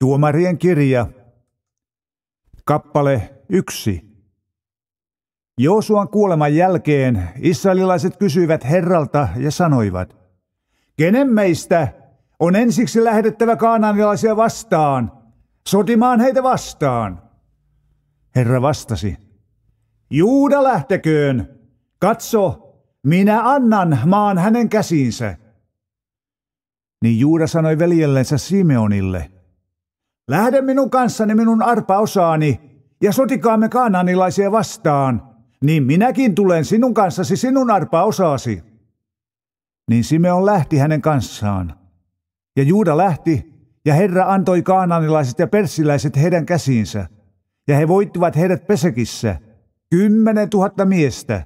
Tuomarien kirja, kappale 1. Joosuan kuoleman jälkeen israelilaiset kysyivät Herralta ja sanoivat, Kenen meistä on ensiksi lähdettävä kaanaanilaisia vastaan, sotimaan heitä vastaan? Herra vastasi, Juuda lähteköön, katso, minä annan maan hänen käsiinsä. Niin Juuda sanoi veljellensä Simeonille – Lähde minun kanssani minun arpaosaani ja sotikaamme kananilaisia vastaan, niin minäkin tulen sinun kanssasi sinun arpaosaasi. Niin Simeon lähti hänen kanssaan. Ja Juuda lähti, ja Herra antoi kaananilaiset ja persiläiset heidän käsiinsä, ja he voittivat heidät Pesekissä, kymmenen tuhatta miestä.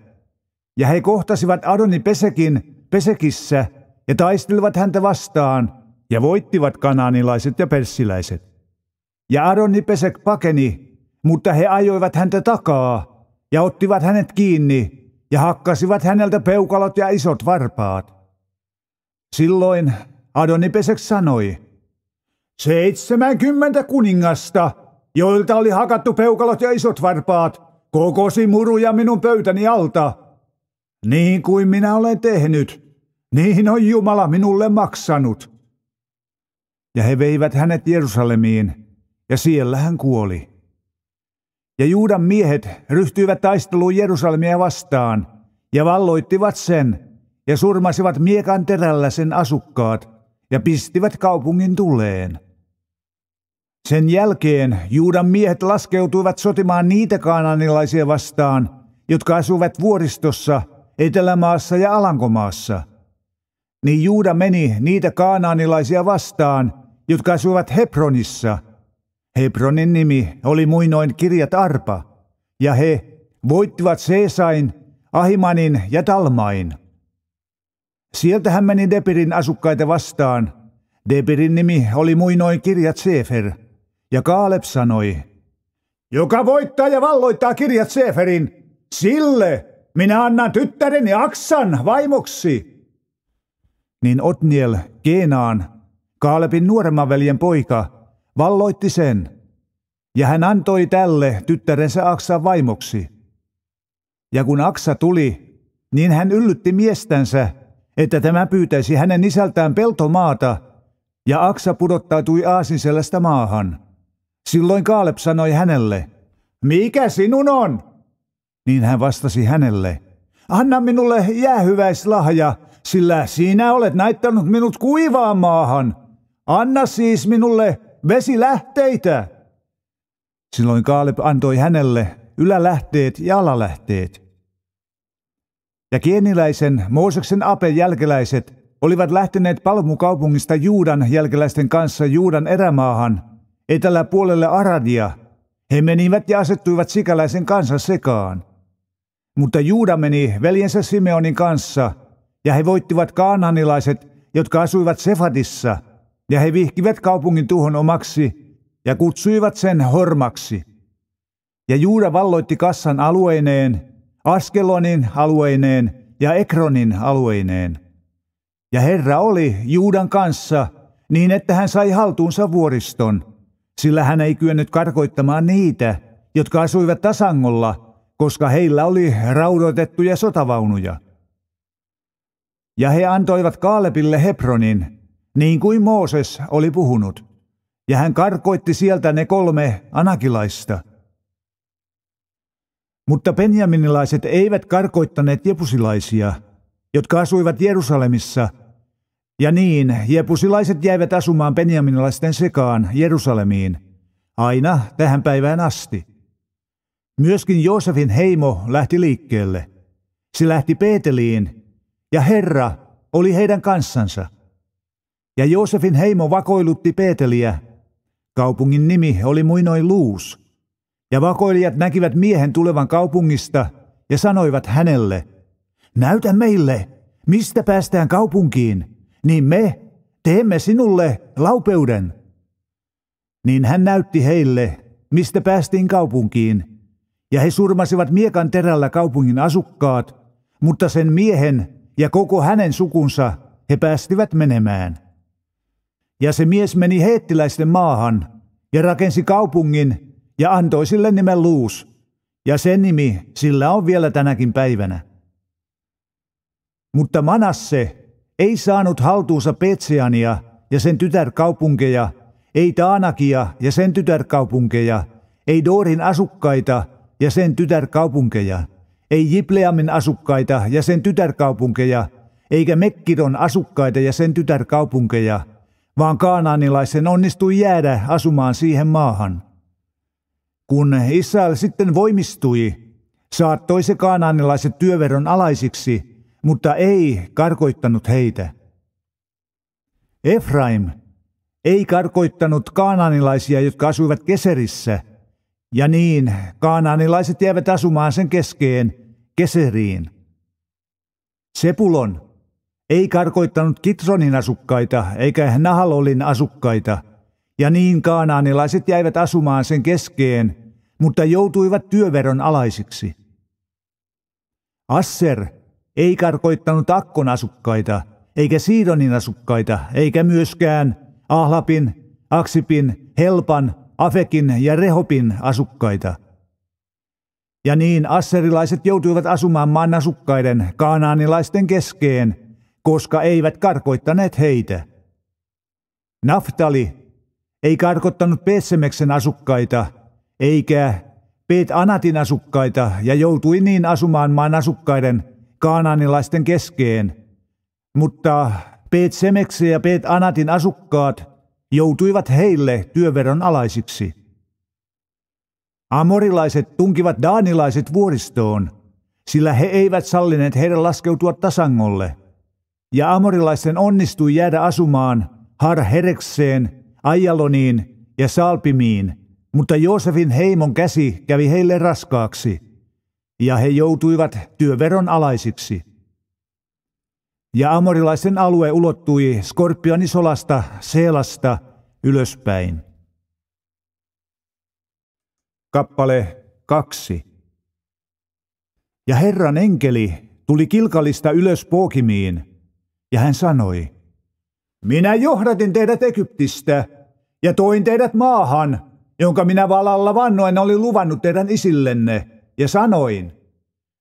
Ja he kohtasivat Adoni Pesekin Pesekissä, ja taistelivat häntä vastaan, ja voittivat kananilaiset ja persiläiset. Ja Adoni Pesek pakeni, mutta he ajoivat häntä takaa ja ottivat hänet kiinni ja hakkasivat häneltä peukalot ja isot varpaat. Silloin Adoni Pesek sanoi, Seitsemänkymmentä kuningasta, joilta oli hakattu peukalot ja isot varpaat, kokosi muruja minun pöytäni alta. Niin kuin minä olen tehnyt, niin on Jumala minulle maksanut. Ja he veivät hänet Jerusalemiin – ja siellä hän kuoli. Ja Juudan miehet ryhtyivät taisteluun Jerusalemia vastaan ja valloittivat sen ja surmasivat miekan terällä sen asukkaat ja pistivät kaupungin tuleen. Sen jälkeen Juudan miehet laskeutuivat sotimaan niitä kaananilaisia vastaan, jotka asuvat vuoristossa, Etelämaassa ja Alankomaassa. Niin Juuda meni niitä kaanaanilaisia vastaan, jotka asuivat Hebronissa – Hebronin nimi oli muinoin kirjat Arpa, ja he voittivat Seesain, Ahimanin ja Talmain. Sieltä hän meni Debirin asukkaita vastaan. Debirin nimi oli muinoin kirjat Sefer, ja Kaaleb sanoi, Joka voittaa ja valloittaa kirjat Seferin, sille minä annan tyttäreni Aksan vaimoksi. Niin Otniel, Keenaan, Kaalepin nuoremman veljen poika, valloitti sen, ja hän antoi tälle tyttärensä Aksa vaimoksi. Ja kun Aksa tuli, niin hän yllytti miestänsä, että tämä pyytäisi hänen isältään peltomaata, ja Aksa pudottautui aasinselästä maahan. Silloin Kaaleb sanoi hänelle, Mikä sinun on? Niin hän vastasi hänelle, Anna minulle jäähyväislahja, sillä sinä olet näyttänyt minut kuivaan maahan. Anna siis minulle vesilähteitä! Silloin Kaaleb antoi hänelle ylälähteet ja alalähteet. Ja kieniläisen Mooseksen Apen jälkeläiset olivat lähteneet palmukaupungista Juudan jälkeläisten kanssa Juudan erämaahan, eteläpuolelle Aradia. He menivät ja asettuivat sikäläisen kansan sekaan. Mutta Juuda meni veljensä Simeonin kanssa, ja he voittivat kaananilaiset, jotka asuivat Sefadissa – ja he vihkivät kaupungin tuhon omaksi ja kutsuivat sen hormaksi. Ja Juuda valloitti kassan alueineen, Askelonin alueineen ja Ekronin alueineen. Ja Herra oli Juudan kanssa niin, että hän sai haltuunsa vuoriston, sillä hän ei kyennyt karkoittamaan niitä, jotka asuivat tasangolla, koska heillä oli raudoitettuja sotavaunuja. Ja he antoivat Kaalepille Hebronin, niin kuin Mooses oli puhunut, ja hän karkoitti sieltä ne kolme anakilaista. Mutta benjaminilaiset eivät karkoittaneet jepusilaisia, jotka asuivat Jerusalemissa, ja niin jepusilaiset jäivät asumaan benjaminilaisten sekaan Jerusalemiin, aina tähän päivään asti. Myöskin Joosefin heimo lähti liikkeelle. Se lähti Peeteliin, ja Herra oli heidän kanssansa. Ja Joosefin heimo vakoilutti Peeteliä. Kaupungin nimi oli muinoin Luus. Ja vakoilijat näkivät miehen tulevan kaupungista ja sanoivat hänelle, Näytä meille, mistä päästään kaupunkiin, niin me teemme sinulle laupeuden. Niin hän näytti heille, mistä päästiin kaupunkiin, ja he surmasivat miekan terällä kaupungin asukkaat, mutta sen miehen ja koko hänen sukunsa he päästivät menemään. Ja se mies meni heettiläisten maahan ja rakensi kaupungin ja antoi sille nimen Luus. Ja sen nimi sillä on vielä tänäkin päivänä. Mutta Manasse ei saanut haltuunsa Petseania ja sen tytärkaupunkeja, ei Taanakia ja sen tytärkaupunkeja, ei Doorin asukkaita ja sen tytärkaupunkeja, ei Jipleamin asukkaita ja sen tytärkaupunkeja, eikä Mekkiron asukkaita ja sen tytärkaupunkeja – vaan kaanaanilaisen onnistui jäädä asumaan siihen maahan. Kun Israel sitten voimistui, saattoi se kaanaanilaiset työveron alaisiksi, mutta ei karkoittanut heitä. Efraim ei karkoittanut kaanaanilaisia, jotka asuivat Keserissä, ja niin kaanaanilaiset jäävät asumaan sen keskeen, Keseriin. Sepulon ei karkoittanut kitronin asukkaita eikä Nahalolin asukkaita, ja niin kaanaanilaiset jäivät asumaan sen keskeen, mutta joutuivat työveron alaisiksi. Asser ei karkoittanut Akkon asukkaita, eikä Siidonin asukkaita, eikä myöskään Ahlapin, Aksipin, Helpan, Afekin ja Rehopin asukkaita – ja niin asserilaiset joutuivat asumaan maan asukkaiden kaanaanilaisten keskeen, koska eivät karkoittaneet heitä. Naftali ei karkottanut Pessemeksen asukkaita, eikä Peet Anatin asukkaita ja joutui niin asumaan maan asukkaiden kaananilaisten keskeen. Mutta Peet Semeksen ja Peet Anatin asukkaat joutuivat heille työveron alaisiksi. Amorilaiset tunkivat daanilaiset vuoristoon, sillä he eivät sallineet heidän laskeutua tasangolle – ja amorilaisten onnistui jäädä asumaan Harherekseen, Ajaloniin ja Salpimiin, mutta Joosefin heimon käsi kävi heille raskaaksi, ja he joutuivat työveron alaisiksi. Ja amorilaisen alue ulottui Skorpionisolasta, Seelasta ylöspäin. Kappale 2. Ja Herran enkeli tuli Kilkalista ylös Pookimiin – ja hän sanoi, minä johdatin teidät Egyptistä ja toin teidät maahan, jonka minä valalla vannoin oli luvannut teidän isillenne, ja sanoin,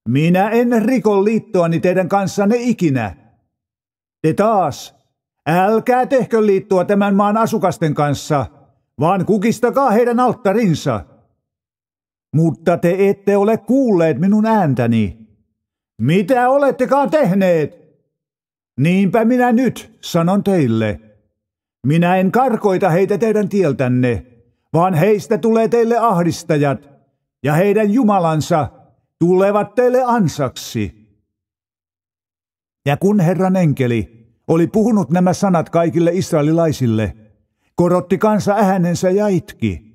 minä en riko liittoani teidän kanssanne ikinä. Te taas, älkää tehkö liittoa tämän maan asukasten kanssa, vaan kukistakaa heidän alttarinsa. Mutta te ette ole kuulleet minun ääntäni. Mitä olettekaan tehneet? Niinpä minä nyt sanon teille. Minä en karkoita heitä teidän tieltänne, vaan heistä tulee teille ahdistajat, ja heidän jumalansa tulevat teille ansaksi. Ja kun Herran enkeli oli puhunut nämä sanat kaikille israelilaisille, korotti kansa äänensä ja itki,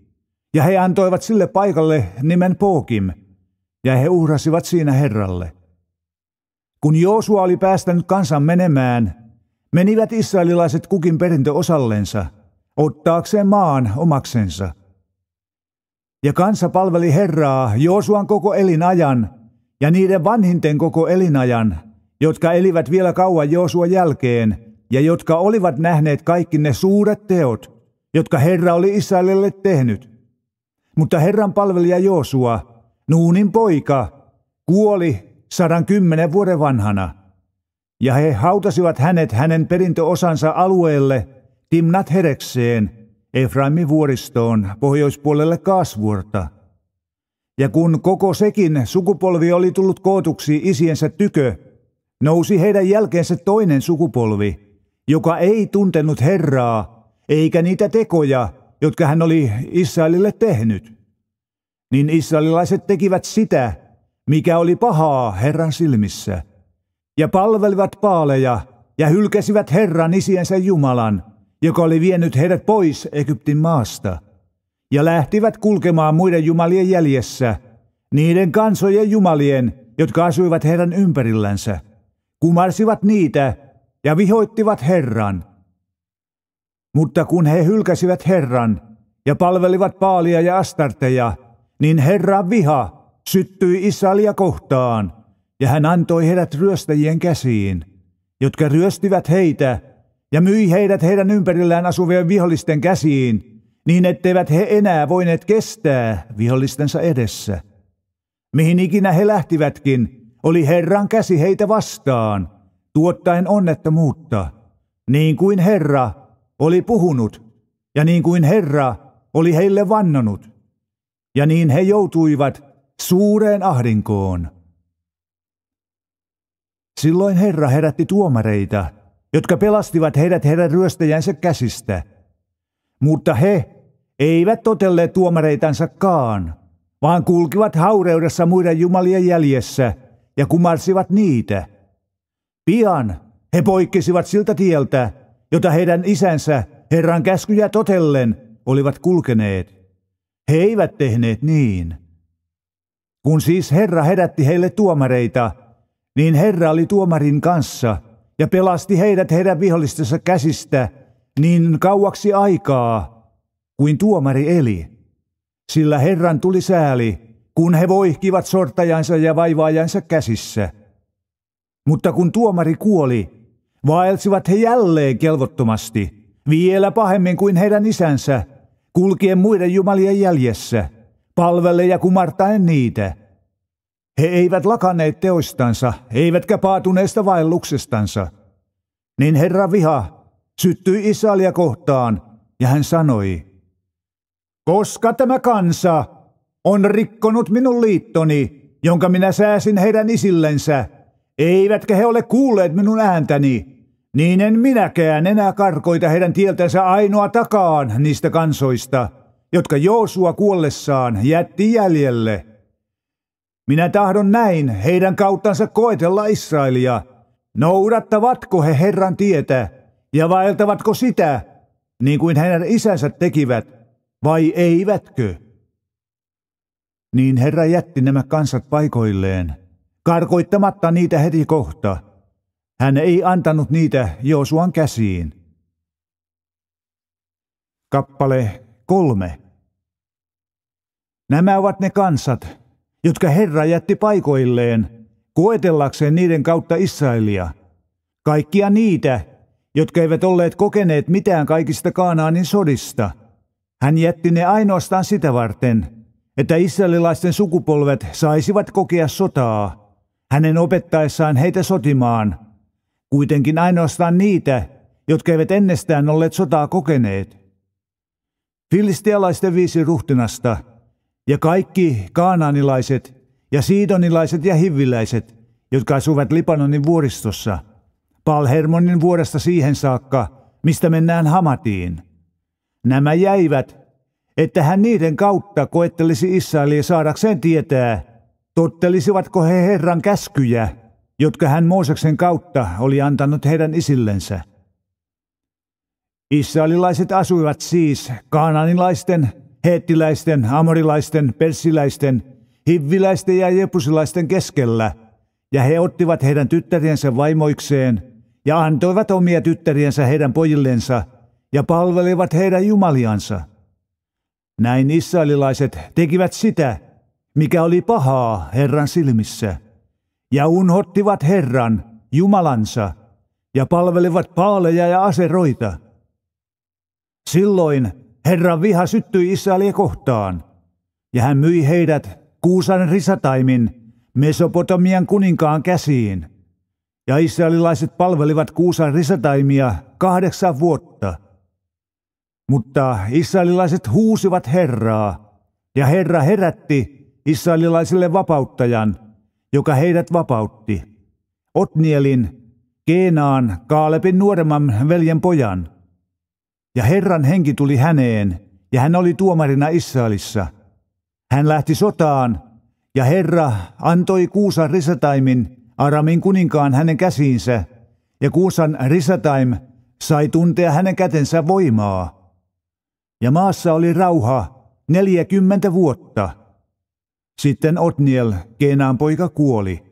ja he antoivat sille paikalle nimen Pookim, ja he uhrasivat siinä Herralle. Kun Joosua oli päästänyt kansan menemään, menivät israelilaiset kukin perintöosallensa, ottaakseen maan omaksensa. Ja kansa palveli Herraa Joosuan koko elinajan ja niiden vanhinten koko elinajan, jotka elivät vielä kauan Joosuan jälkeen ja jotka olivat nähneet kaikki ne suuret teot, jotka Herra oli Israelille tehnyt. Mutta Herran palvelija Joosua, Nuunin poika, kuoli 110 vuoden vanhana, ja he hautasivat hänet hänen perintöosansa alueelle Timnat Herekseen, Efraimin vuoristoon pohjoispuolelle Kaasvuorta. Ja kun koko sekin sukupolvi oli tullut kootuksi isiensä tykö, nousi heidän jälkeensä toinen sukupolvi, joka ei tuntenut Herraa, eikä niitä tekoja, jotka hän oli Israelille tehnyt. Niin israelilaiset tekivät sitä, mikä oli pahaa Herran silmissä, ja palvelivat paaleja ja hylkäsivät Herran isiensä Jumalan, joka oli vienyt heidät pois Egyptin maasta, ja lähtivät kulkemaan muiden jumalien jäljessä, niiden kansojen jumalien, jotka asuivat heidän ympärillänsä, kumarsivat niitä ja vihoittivat Herran. Mutta kun he hylkäsivät Herran ja palvelivat paalia ja astarteja, niin Herran viha syttyi Israelia kohtaan, ja hän antoi heidät ryöstäjien käsiin, jotka ryöstivät heitä ja myi heidät heidän ympärillään asuvien vihollisten käsiin, niin etteivät he enää voineet kestää vihollistensa edessä. Mihin ikinä he lähtivätkin, oli Herran käsi heitä vastaan, tuottaen onnettomuutta, niin kuin Herra oli puhunut, ja niin kuin Herra oli heille vannonut. Ja niin he joutuivat suureen ahdinkoon. Silloin Herra herätti tuomareita, jotka pelastivat heidät heidän ryöstäjänsä käsistä. Mutta he eivät totelleet tuomareitansakaan, vaan kulkivat haureudessa muiden jumalien jäljessä ja kumarsivat niitä. Pian he poikkesivat siltä tieltä, jota heidän isänsä Herran käskyjä totellen olivat kulkeneet. He eivät tehneet niin. Kun siis Herra herätti heille tuomareita, niin Herra oli tuomarin kanssa ja pelasti heidät heidän vihollistensa käsistä niin kauaksi aikaa kuin tuomari eli. Sillä Herran tuli sääli, kun he voihkivat sortajansa ja vaivaajansa käsissä. Mutta kun tuomari kuoli, vaelsivat he jälleen kelvottomasti, vielä pahemmin kuin heidän isänsä, kulkien muiden jumalien jäljessä – ja kumartaen niitä. He eivät lakaneet teoistansa, eivätkä paatuneesta vaelluksestansa. Niin Herra viha syttyi Israelia kohtaan, ja hän sanoi, Koska tämä kansa on rikkonut minun liittoni, jonka minä sääsin heidän isillensä, eivätkä he ole kuulleet minun ääntäni, niin en minäkään enää karkoita heidän tieltänsä ainoa takaan niistä kansoista – jotka Joosua kuollessaan jätti jäljelle. Minä tahdon näin heidän kauttansa koetella Israelia, noudattavatko he Herran tietä ja vaeltavatko sitä, niin kuin heidän isänsä tekivät, vai eivätkö? Niin Herra jätti nämä kansat paikoilleen, karkoittamatta niitä heti kohta. Hän ei antanut niitä Joosuan käsiin. Kappale Kolme. Nämä ovat ne kansat, jotka Herra jätti paikoilleen, koetellakseen niiden kautta Israelia. Kaikkia niitä, jotka eivät olleet kokeneet mitään kaikista Kaanaanin sodista. Hän jätti ne ainoastaan sitä varten, että israelilaisten sukupolvet saisivat kokea sotaa, hänen opettaessaan heitä sotimaan, kuitenkin ainoastaan niitä, jotka eivät ennestään olleet sotaa kokeneet. Filistealaisten viisi ruhtinasta ja kaikki kaanaanilaiset ja siidonilaiset ja hiviläiset, jotka asuvat Libanonin vuoristossa, Palhermonin vuodesta siihen saakka, mistä mennään Hamatiin. Nämä jäivät, että hän niiden kautta koettelisi Israelia saadakseen tietää, tottelisivatko he Herran käskyjä, jotka hän Mooseksen kautta oli antanut heidän isillensä. Israelilaiset asuivat siis kaananilaisten, heettiläisten, amorilaisten, persiläisten, hivviläisten ja jepusilaisten keskellä, ja he ottivat heidän tyttäriensä vaimoikseen ja antoivat omia tyttäriensä heidän pojillensa ja palvelivat heidän jumaliansa. Näin israelilaiset tekivät sitä, mikä oli pahaa Herran silmissä, ja unhottivat Herran, Jumalansa, ja palvelivat paaleja ja aseroita – Silloin Herran viha syttyi Israelia kohtaan, ja hän myi heidät Kuusan risataimin Mesopotamian kuninkaan käsiin. Ja israelilaiset palvelivat Kuusan risataimia kahdeksan vuotta. Mutta israelilaiset huusivat Herraa, ja Herra herätti israelilaisille vapauttajan, joka heidät vapautti. Otnielin, Keenaan, Kaalepin nuoremman veljen pojan – ja Herran henki tuli häneen, ja hän oli tuomarina Israelissa. Hän lähti sotaan, ja Herra antoi Kuusan Risataimin, Aramin kuninkaan hänen käsiinsä, ja Kuusan Risataim sai tuntea hänen kätensä voimaa. Ja maassa oli rauha neljäkymmentä vuotta. Sitten Otniel, Keenaan poika, kuoli.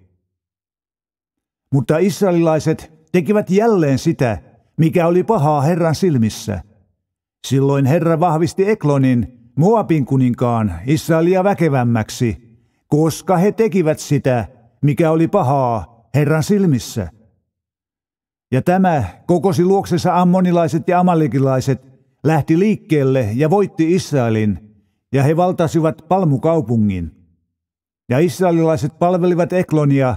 Mutta israelilaiset tekivät jälleen sitä, mikä oli pahaa Herran silmissä. Silloin Herra vahvisti Eklonin, Moabin kuninkaan, Israelia väkevämmäksi, koska he tekivät sitä, mikä oli pahaa Herran silmissä. Ja tämä kokosi luoksessa ammonilaiset ja amalikilaiset lähti liikkeelle ja voitti Israelin, ja he valtasivat palmukaupungin. Ja israelilaiset palvelivat Eklonia,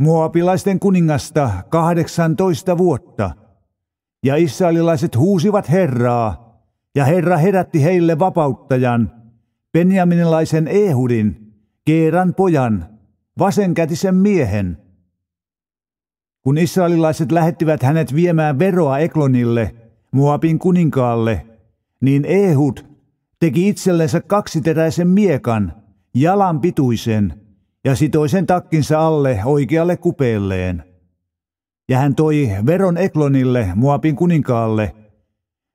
muapilaisten kuningasta, 18 vuotta – ja israelilaiset huusivat Herraa, ja Herra herätti heille vapauttajan, Benjaminilaisen Ehudin, Keeran pojan, vasenkätisen miehen. Kun israelilaiset lähettivät hänet viemään veroa Eklonille, Muapin kuninkaalle, niin Ehud teki itsellensä kaksiteräisen miekan, jalan pituisen, ja sitoi sen takkinsa alle oikealle kupeelleen ja hän toi veron Eklonille, Moabin kuninkaalle,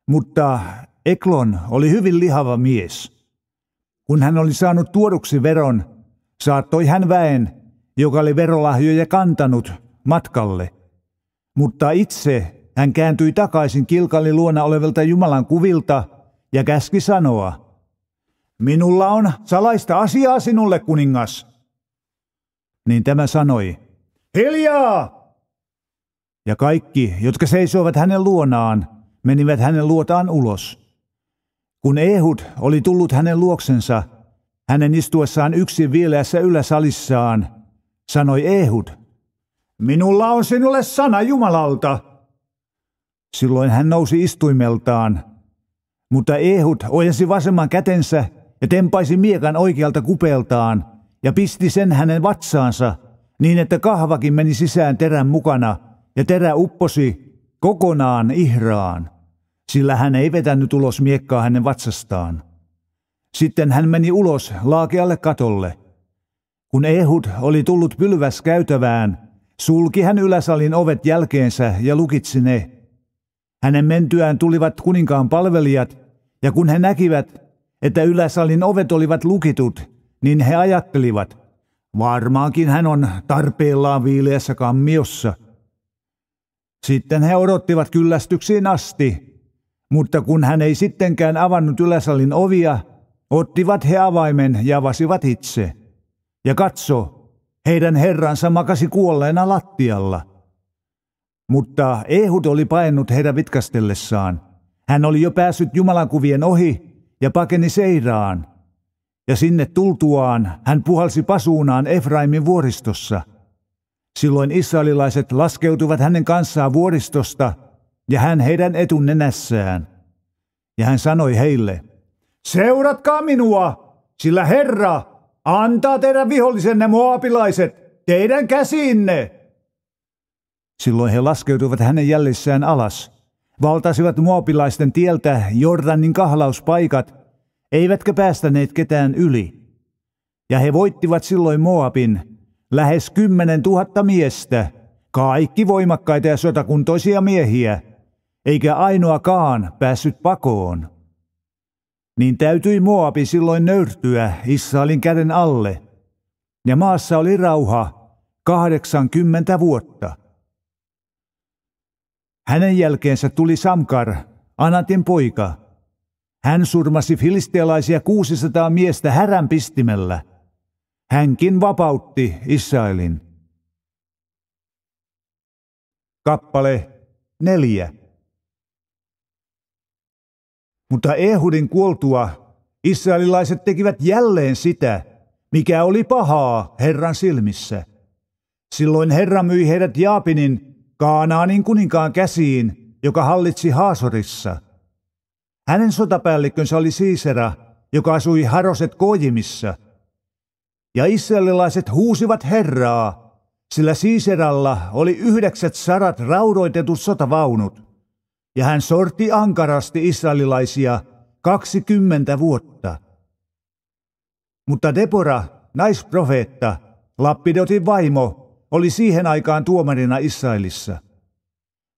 mutta Eklon oli hyvin lihava mies. Kun hän oli saanut tuoduksi veron, saattoi hän väen, joka oli verolahjoja kantanut, matkalle. Mutta itse hän kääntyi takaisin kilkali luona olevelta Jumalan kuvilta ja käski sanoa, Minulla on salaista asiaa sinulle, kuningas. Niin tämä sanoi, Hiljaa! Ja kaikki, jotka seisoivat hänen luonaan, menivät hänen luotaan ulos. Kun Ehud oli tullut hänen luoksensa, hänen istuessaan yksin viileässä yläsalissaan, sanoi Ehud, Minulla on sinulle sana Jumalalta. Silloin hän nousi istuimeltaan, mutta Ehud ojensi vasemman kätensä ja tempaisi miekan oikealta kupeltaan ja pisti sen hänen vatsaansa, niin että kahvakin meni sisään terän mukana – ja terä upposi kokonaan ihraan, sillä hän ei vetänyt ulos miekkaa hänen vatsastaan. Sitten hän meni ulos laakealle katolle. Kun Ehud oli tullut pylväs käytävään, sulki hän yläsalin ovet jälkeensä ja lukitsi ne. Hänen mentyään tulivat kuninkaan palvelijat, ja kun he näkivät, että yläsalin ovet olivat lukitut, niin he ajattelivat, varmaankin hän on tarpeellaan viileässä kammiossa – sitten he odottivat kyllästyksiin asti, mutta kun hän ei sittenkään avannut yläsalin ovia, ottivat he avaimen ja avasivat itse. Ja katso, heidän herransa makasi kuolleena lattialla. Mutta Ehud oli paennut heidän vitkastellessaan. Hän oli jo päässyt Jumalankuvien ohi ja pakeni Seiraan. Ja sinne tultuaan hän puhalsi pasuunaan Efraimin vuoristossa – Silloin israelilaiset laskeutuvat hänen kanssaan vuoristosta, ja hän heidän etunenässään. Ja hän sanoi heille, seuratkaa minua, sillä Herra antaa teidän vihollisenne moapilaiset teidän käsiinne. Silloin he laskeutuivat hänen jäljissään alas, valtasivat muopilaisten tieltä Jordanin kahlauspaikat, eivätkä päästäneet ketään yli. Ja he voittivat silloin Moabin lähes kymmenen tuhatta miestä, kaikki voimakkaita ja sotakuntoisia miehiä, eikä ainoakaan päässyt pakoon. Niin täytyi Moabi silloin nöyrtyä Israelin käden alle, ja maassa oli rauha 80 vuotta. Hänen jälkeensä tuli Samkar, Anatin poika. Hän surmasi filistealaisia 600 miestä häränpistimellä – Hänkin vapautti Israelin. Kappale neljä. Mutta Ehudin kuoltua israelilaiset tekivät jälleen sitä, mikä oli pahaa Herran silmissä. Silloin Herra myi heidät Jaapinin, Kaanaanin kuninkaan käsiin, joka hallitsi Haasorissa. Hänen sotapäällikkönsä oli Siisera, joka asui Haroset Kojimissa – ja israelilaiset huusivat Herraa, sillä Siiseralla oli yhdeksät sarat raudoitetut sotavaunut. Ja hän sorti ankarasti israelilaisia 20 vuotta. Mutta Debora, naisprofeetta, Lappidotin vaimo, oli siihen aikaan tuomarina Israelissa.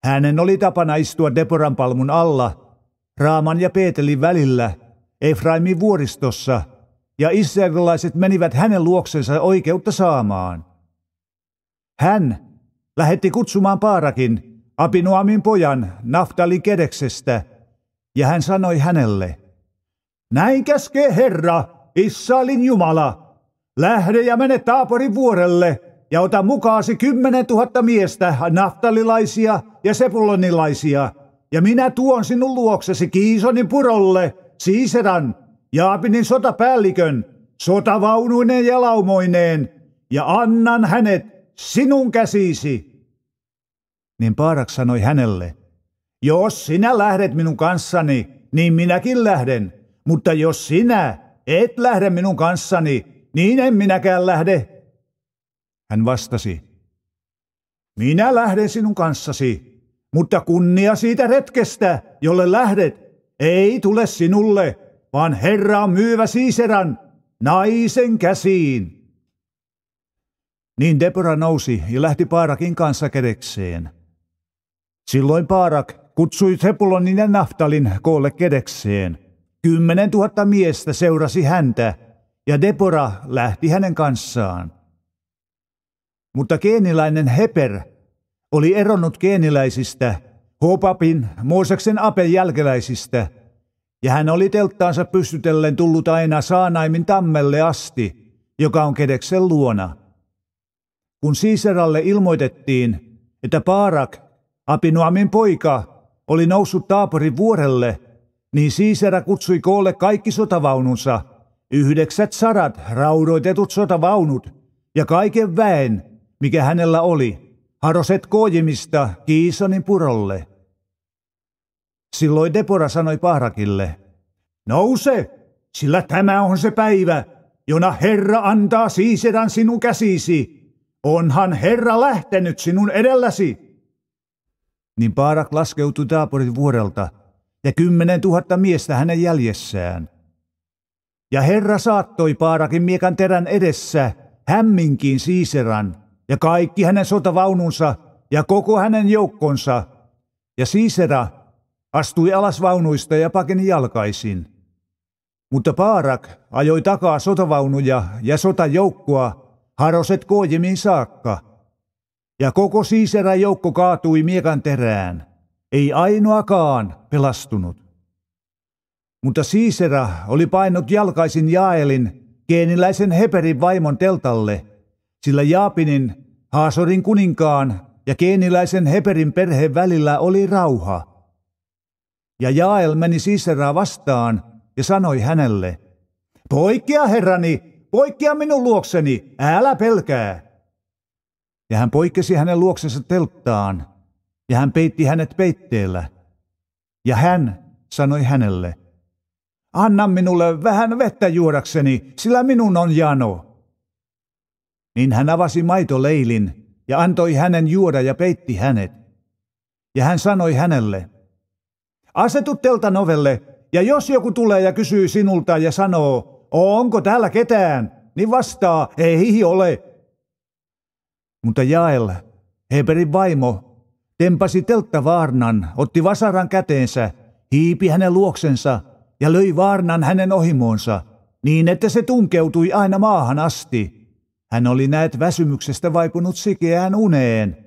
Hänen oli tapana istua Deporan palmun alla, Raaman ja Peetelin välillä, Efraimin vuoristossa – ja israelilaiset menivät hänen luoksensa oikeutta saamaan. Hän lähetti kutsumaan Paarakin, Abinoamin pojan, Naftali Kedeksestä, ja hän sanoi hänelle, Näin käskee Herra, Israelin Jumala, lähde ja mene Taaporin vuorelle, ja ota mukaasi kymmenen tuhatta miestä, naftalilaisia ja sepulonilaisia, ja minä tuon sinun luoksesi Kiisonin purolle, Siiseran, Jaapinin sotapäällikön, sotavaunuinen ja laumoineen, ja annan hänet sinun käsisi. Niin Paarak sanoi hänelle, jos sinä lähdet minun kanssani, niin minäkin lähden, mutta jos sinä et lähde minun kanssani, niin en minäkään lähde. Hän vastasi, minä lähden sinun kanssasi, mutta kunnia siitä retkestä, jolle lähdet, ei tule sinulle, vaan Herra on myyvä Siiseran naisen käsiin. Niin Debora nousi ja lähti Paarakin kanssa kedekseen. Silloin Paarak kutsui Sepulonin ja Naftalin koolle kedekseen. Kymmenen tuhatta miestä seurasi häntä, ja Debora lähti hänen kanssaan. Mutta keeniläinen Heper oli eronnut keeniläisistä, Hopapin, Mooseksen Apen jälkeläisistä – ja hän oli telttaansa pystytellen tullut aina Saanaimin tammelle asti, joka on Kedeksen luona. Kun Siiseralle ilmoitettiin, että Paarak, Apinuamin poika, oli noussut Taaporin vuorelle, niin Siisera kutsui koolle kaikki sotavaununsa, yhdeksät sadat raudoitetut sotavaunut ja kaiken väen, mikä hänellä oli, haroset koojimista Kiisonin purolle. Silloin Depora sanoi Pahrakille, Nouse, sillä tämä on se päivä, jona Herra antaa siisedan sinun käsisi. Onhan Herra lähtenyt sinun edelläsi. Niin Paarak laskeutui Taaporin vuorelta, ja kymmenen tuhatta miestä hänen jäljessään. Ja Herra saattoi Paarakin miekan terän edessä hämminkin Siiseran ja kaikki hänen sotavaununsa ja koko hänen joukkonsa. Ja Siisera astui alas vaunuista ja pakeni jalkaisin. Mutta Paarak ajoi takaa sotavaunuja ja sotajoukkoa haroset koojemiin saakka. Ja koko siiserä joukko kaatui miekan terään. Ei ainoakaan pelastunut. Mutta Siisera oli painut jalkaisin Jaelin, keeniläisen Heperin vaimon teltalle, sillä Jaapinin, Haasorin kuninkaan ja keeniläisen Heperin perheen välillä oli rauha. Ja Jael meni Siseraa vastaan ja sanoi hänelle, Poikkea herrani, poikkea minun luokseni, älä pelkää. Ja hän poikkesi hänen luoksensa telttaan, ja hän peitti hänet peitteellä. Ja hän sanoi hänelle, Anna minulle vähän vettä juodakseni, sillä minun on jano. Niin hän avasi maitoleilin ja antoi hänen juoda ja peitti hänet. Ja hän sanoi hänelle, Asetu teltan ovelle, ja jos joku tulee ja kysyy sinulta ja sanoo, onko täällä ketään, niin vastaa, ei ole. Mutta Jael, Heberin vaimo, tempasi Vaarnan, otti vasaran käteensä, hiipi hänen luoksensa ja löi vaarnan hänen ohimoonsa, niin että se tunkeutui aina maahan asti. Hän oli näet väsymyksestä vaipunut sikeään uneen,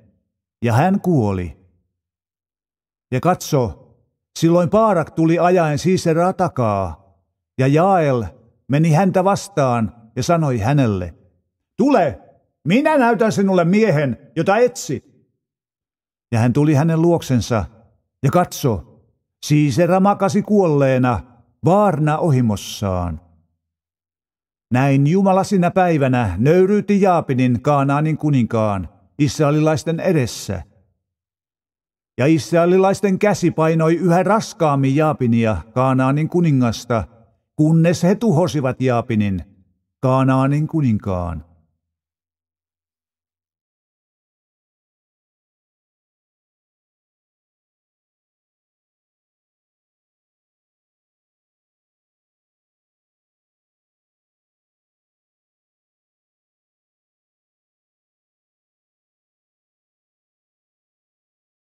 ja hän kuoli. Ja katso, Silloin Paarak tuli ajaen siis ratakaa, ja Jael meni häntä vastaan ja sanoi hänelle, Tule, minä näytän sinulle miehen, jota etsit. Ja hän tuli hänen luoksensa, ja katso, Siisera makasi kuolleena, vaarna ohimossaan. Näin Jumala sinä päivänä nöyryytti Jaapinin Kaanaanin kuninkaan, israelilaisten edessä – ja israelilaisten käsi painoi yhä raskaammin Jaapinia, Kaanaanin kuningasta, kunnes he tuhosivat Jaapinin, Kaanaanin kuninkaan.